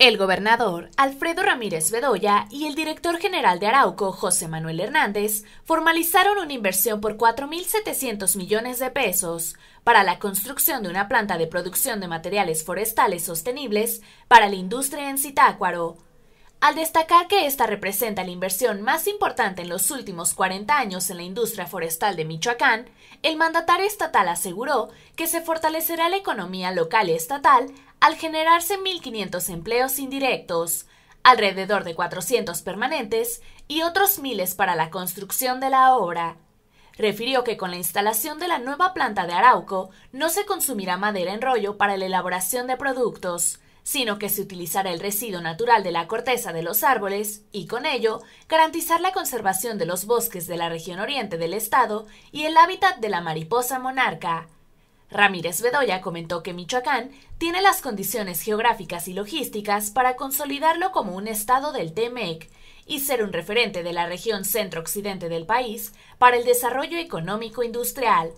El gobernador Alfredo Ramírez Bedoya y el director general de Arauco, José Manuel Hernández, formalizaron una inversión por 4.700 millones de pesos para la construcción de una planta de producción de materiales forestales sostenibles para la industria en Zitácuaro. Al destacar que esta representa la inversión más importante en los últimos 40 años en la industria forestal de Michoacán, el mandatario estatal aseguró que se fortalecerá la economía local y estatal al generarse 1.500 empleos indirectos, alrededor de 400 permanentes y otros miles para la construcción de la obra. Refirió que con la instalación de la nueva planta de Arauco no se consumirá madera en rollo para la elaboración de productos, sino que se utilizará el residuo natural de la corteza de los árboles y con ello garantizar la conservación de los bosques de la región oriente del estado y el hábitat de la mariposa monarca. Ramírez Bedoya comentó que Michoacán tiene las condiciones geográficas y logísticas para consolidarlo como un estado del TMEC y ser un referente de la región centro-occidente del país para el desarrollo económico-industrial.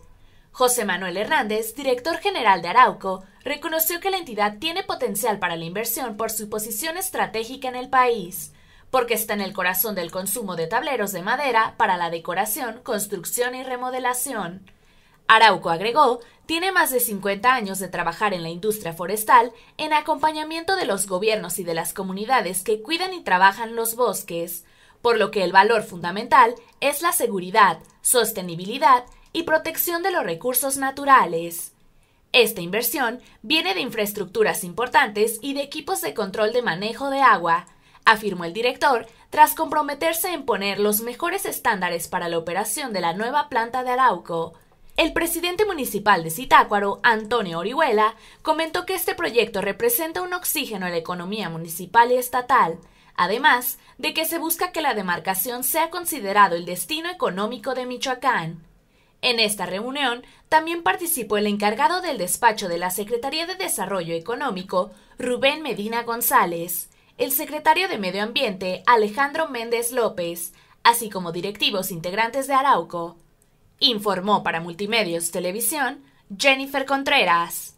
José Manuel Hernández, director general de Arauco, reconoció que la entidad tiene potencial para la inversión por su posición estratégica en el país, porque está en el corazón del consumo de tableros de madera para la decoración, construcción y remodelación. Arauco agregó, tiene más de 50 años de trabajar en la industria forestal en acompañamiento de los gobiernos y de las comunidades que cuidan y trabajan los bosques, por lo que el valor fundamental es la seguridad, sostenibilidad y protección de los recursos naturales. Esta inversión viene de infraestructuras importantes y de equipos de control de manejo de agua, afirmó el director tras comprometerse en poner los mejores estándares para la operación de la nueva planta de Arauco, el presidente municipal de Citácuaro, Antonio Orihuela, comentó que este proyecto representa un oxígeno a la economía municipal y estatal, además de que se busca que la demarcación sea considerado el destino económico de Michoacán. En esta reunión también participó el encargado del despacho de la Secretaría de Desarrollo Económico, Rubén Medina González, el secretario de Medio Ambiente, Alejandro Méndez López, así como directivos integrantes de Arauco, Informó para Multimedios Televisión Jennifer Contreras.